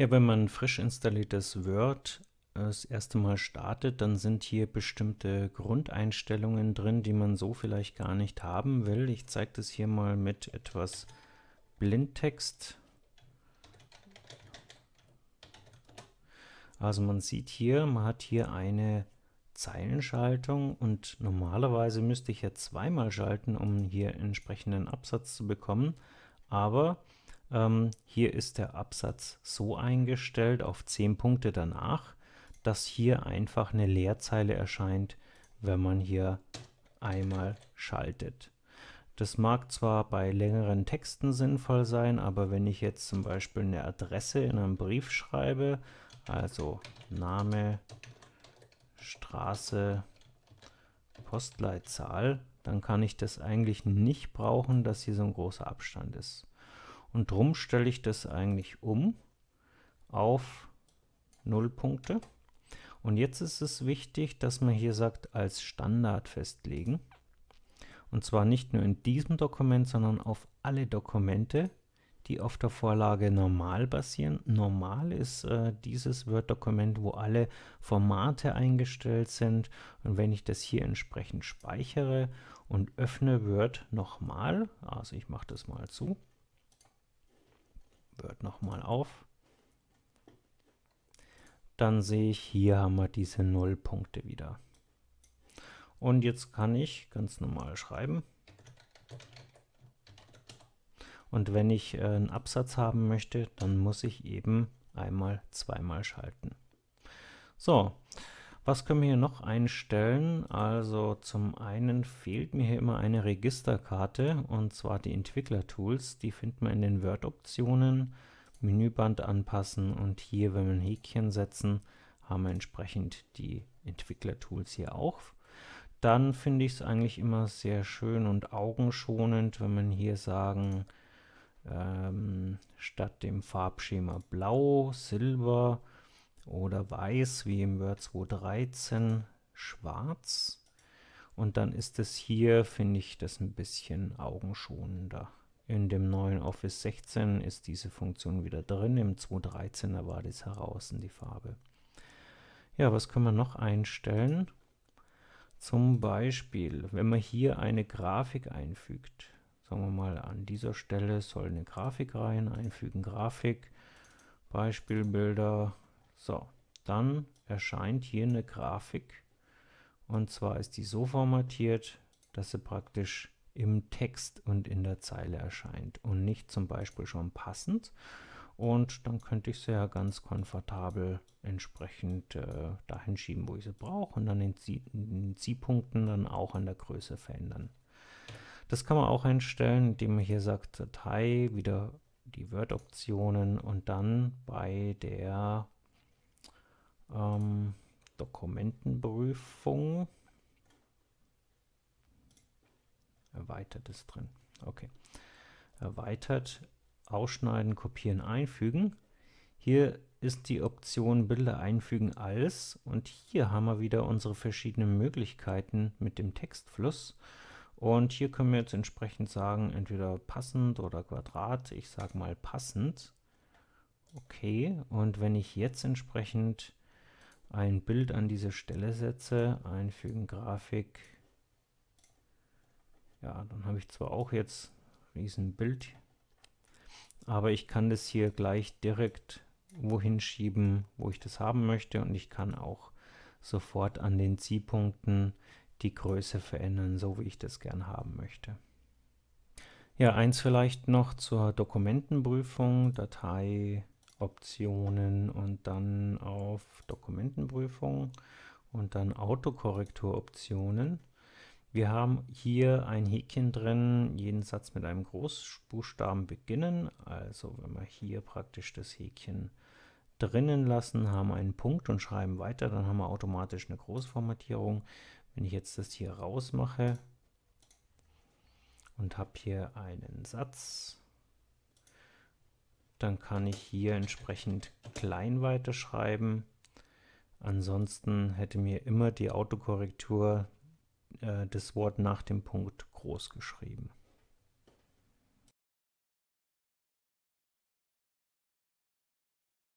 Ja, wenn man frisch installiertes Word äh, das erste Mal startet, dann sind hier bestimmte Grundeinstellungen drin, die man so vielleicht gar nicht haben will. Ich zeige das hier mal mit etwas Blindtext. Also man sieht hier, man hat hier eine Zeilenschaltung und normalerweise müsste ich ja zweimal schalten, um hier entsprechenden Absatz zu bekommen. Aber ähm, hier ist der Absatz so eingestellt auf 10 Punkte danach, dass hier einfach eine Leerzeile erscheint, wenn man hier einmal schaltet. Das mag zwar bei längeren Texten sinnvoll sein, aber wenn ich jetzt zum Beispiel eine Adresse in einem Brief schreibe, also Name, Straße, Postleitzahl, dann kann ich das eigentlich nicht brauchen, dass hier so ein großer Abstand ist. Und drum stelle ich das eigentlich um auf 0 Punkte. Und jetzt ist es wichtig, dass man hier sagt, als Standard festlegen. Und zwar nicht nur in diesem Dokument, sondern auf alle Dokumente, die auf der Vorlage normal basieren. Normal ist äh, dieses Word-Dokument, wo alle Formate eingestellt sind. Und wenn ich das hier entsprechend speichere und öffne Word nochmal, also ich mache das mal zu, Word nochmal auf. Dann sehe ich, hier haben wir diese Nullpunkte wieder. Und jetzt kann ich ganz normal schreiben. Und wenn ich äh, einen Absatz haben möchte, dann muss ich eben einmal, zweimal schalten. So, was können wir hier noch einstellen? Also zum einen fehlt mir hier immer eine Registerkarte und zwar die Entwickler-Tools. Die findet man in den Word-Optionen, Menüband anpassen und hier, wenn wir ein Häkchen setzen, haben wir entsprechend die Entwickler-Tools hier auch. Dann finde ich es eigentlich immer sehr schön und augenschonend, wenn man hier sagen, ähm, statt dem Farbschema Blau, Silber, oder weiß, wie im Word 2.13 schwarz. Und dann ist es hier, finde ich, das ein bisschen augenschonender. In dem neuen Office 16 ist diese Funktion wieder drin, im 2.13er war das heraus in die Farbe. Ja, was können wir noch einstellen? Zum Beispiel, wenn man hier eine Grafik einfügt, sagen wir mal an dieser Stelle soll eine Grafik rein, einfügen Grafik, Beispielbilder, so, dann erscheint hier eine Grafik. Und zwar ist die so formatiert, dass sie praktisch im Text und in der Zeile erscheint und nicht zum Beispiel schon passend. Und dann könnte ich sie ja ganz komfortabel entsprechend äh, dahin schieben, wo ich sie brauche und dann in den Zielpunkten dann auch an der Größe verändern. Das kann man auch einstellen, indem man hier sagt Datei, wieder die Word-Optionen und dann bei der ähm, Dokumentenprüfung. Erweitert ist drin. Okay. Erweitert, ausschneiden, kopieren, einfügen. Hier ist die Option Bilder einfügen als und hier haben wir wieder unsere verschiedenen Möglichkeiten mit dem Textfluss. Und hier können wir jetzt entsprechend sagen, entweder passend oder Quadrat. Ich sage mal passend. Okay, und wenn ich jetzt entsprechend ein Bild an diese Stelle setze, einfügen Grafik. Ja, dann habe ich zwar auch jetzt riesen Bild, aber ich kann das hier gleich direkt wohin schieben, wo ich das haben möchte und ich kann auch sofort an den Zielpunkten die Größe verändern, so wie ich das gern haben möchte. Ja, eins vielleicht noch zur Dokumentenprüfung, Datei, Optionen und dann auf Dokumentenprüfung und dann Autokorrekturoptionen. Wir haben hier ein Häkchen drin, jeden Satz mit einem Großbuchstaben beginnen. Also wenn wir hier praktisch das Häkchen drinnen lassen, haben einen Punkt und schreiben weiter, dann haben wir automatisch eine Großformatierung. Wenn ich jetzt das hier rausmache und habe hier einen Satz, dann kann ich hier entsprechend Kleinweite schreiben. Ansonsten hätte mir immer die Autokorrektur äh, das Wort nach dem Punkt groß geschrieben.